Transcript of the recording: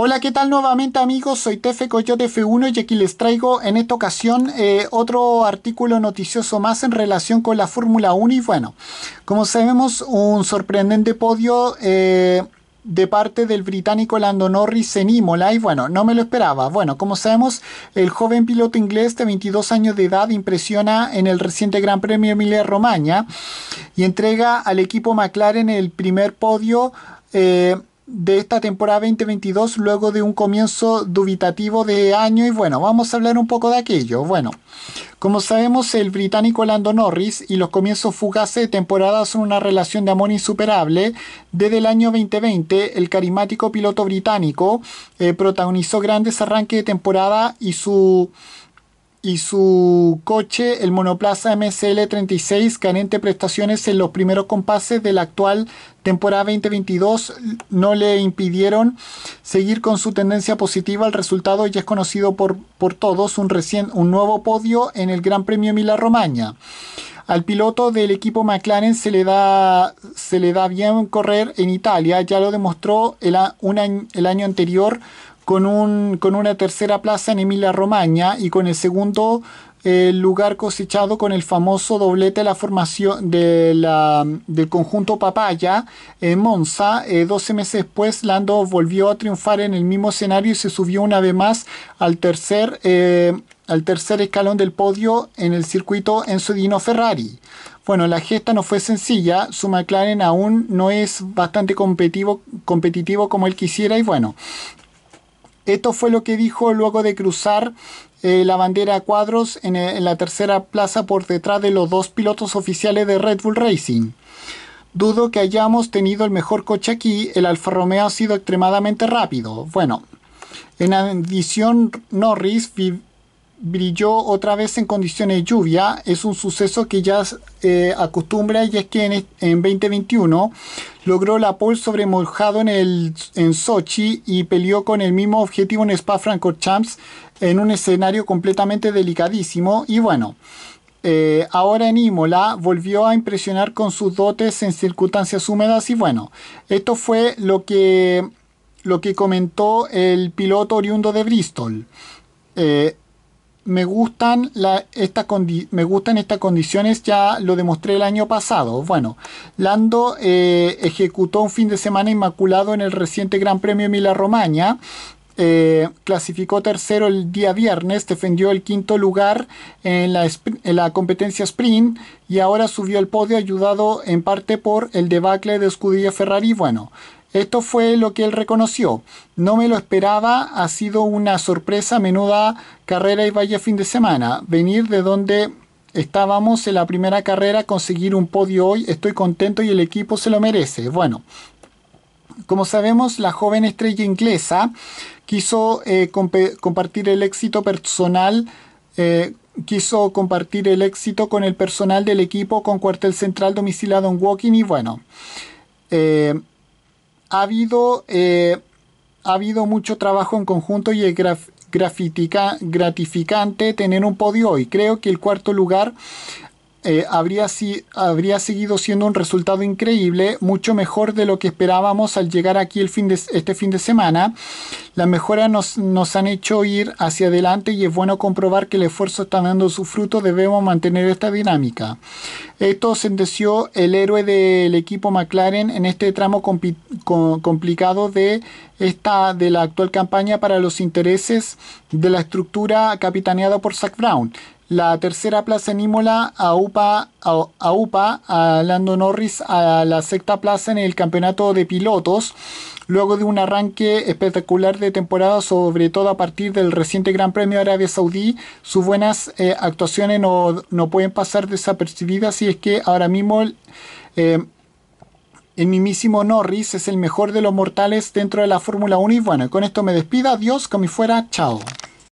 Hola, ¿qué tal nuevamente amigos? Soy Tefe Coyote F1 y aquí les traigo en esta ocasión eh, otro artículo noticioso más en relación con la Fórmula 1 y bueno, como sabemos un sorprendente podio eh, de parte del británico Lando Norris en Imola y bueno, no me lo esperaba. Bueno, como sabemos, el joven piloto inglés de 22 años de edad impresiona en el reciente Gran Premio Emilia Romagna y entrega al equipo McLaren el primer podio eh, de esta temporada 2022 luego de un comienzo dubitativo de año y bueno, vamos a hablar un poco de aquello. Bueno, como sabemos el británico Lando Norris y los comienzos fugaces de temporada son una relación de amor insuperable. Desde el año 2020 el carismático piloto británico eh, protagonizó grandes arranques de temporada y su y su coche, el monoplaza MCL36, carente prestaciones en los primeros compases de la actual temporada 2022, no le impidieron seguir con su tendencia positiva. El resultado ya es conocido por, por todos, un, recién, un nuevo podio en el Gran Premio Mila Romagna. Al piloto del equipo McLaren se le da, se le da bien correr en Italia, ya lo demostró el año anterior con, un, con una tercera plaza en Emilia Romagna y con el segundo eh, lugar cosechado con el famoso doblete de la formación del conjunto Papaya en Monza. 12 eh, meses después, Lando volvió a triunfar en el mismo escenario y se subió una vez más al tercer, eh, al tercer escalón del podio en el circuito su Dino Ferrari. Bueno, la gesta no fue sencilla, su McLaren aún no es bastante competitivo, competitivo como él quisiera y bueno, esto fue lo que dijo luego de cruzar eh, la bandera a cuadros eh, en, la tercera plaza por detrás de los dos pilotos oficiales de Red Bull Racing. Dudo que hayamos tenido el mejor coche aquí, el Alfa Romeo ha sido extremadamente rápido. Bueno, en adición, Norris brilló otra vez en condiciones de lluvia. Es un suceso que ya eh, acostumbra y es que en, 2021 logró la pole sobre mojado en, el, en Sochi y peleó con el mismo objetivo en Spa Francorchamps en un escenario completamente delicadísimo. Y bueno, eh, ahora en Imola volvió a impresionar con sus dotes en circunstancias húmedas y bueno, esto fue lo que, lo que comentó el piloto oriundo de Bristol. Eh, me gustan, me gustan estas condiciones, ya lo demostré el año pasado. Bueno, Lando eh, ejecutó un fin de semana inmaculado en el reciente Gran Premio mila Romagna. Eh, clasificó tercero el día viernes, defendió el quinto lugar en la, competencia sprint y ahora subió al podio ayudado en parte por el debacle de escudilla Ferrari. Bueno, esto fue lo que él reconoció. No me lo esperaba, ha sido una sorpresa, menuda carrera y vaya fin de semana. Venir de donde estábamos en la primera carrera, conseguir un podio hoy, estoy contento y el equipo se lo merece. Bueno, como sabemos, la joven estrella inglesa quiso eh, compartir el éxito personal. Eh, quiso compartir el éxito con el personal del equipo con cuartel central domiciliado en walking y bueno, eh, ha habido, eh, ha habido mucho trabajo en conjunto y es gratificante tener un podio hoy. Creo que el cuarto lugar eh, habría, si, habría seguido siendo un resultado increíble, mucho mejor de lo que esperábamos al llegar aquí el fin de, este fin de semana. Las mejoras nos, han hecho ir hacia adelante y es bueno comprobar que el esfuerzo está dando su fruto. Debemos mantener esta dinámica. Esto sentenció el héroe del equipo McLaren en este tramo complicado de, esta, de la actual campaña para los intereses de la estructura capitaneada por Zach Brown. La tercera plaza en Imola a UPA, a Lando Norris a la sexta plaza en el campeonato de pilotos luego de un arranque espectacular de temporada, sobre todo a partir del reciente Gran Premio de Arabia Saudí. Sus buenas eh, actuaciones no, pueden pasar desapercibidas y es que ahora mismo eh, el mismísimo Norris es el mejor de los mortales dentro de la Fórmula 1 y bueno, con esto me despido, adiós, como fuera, chao.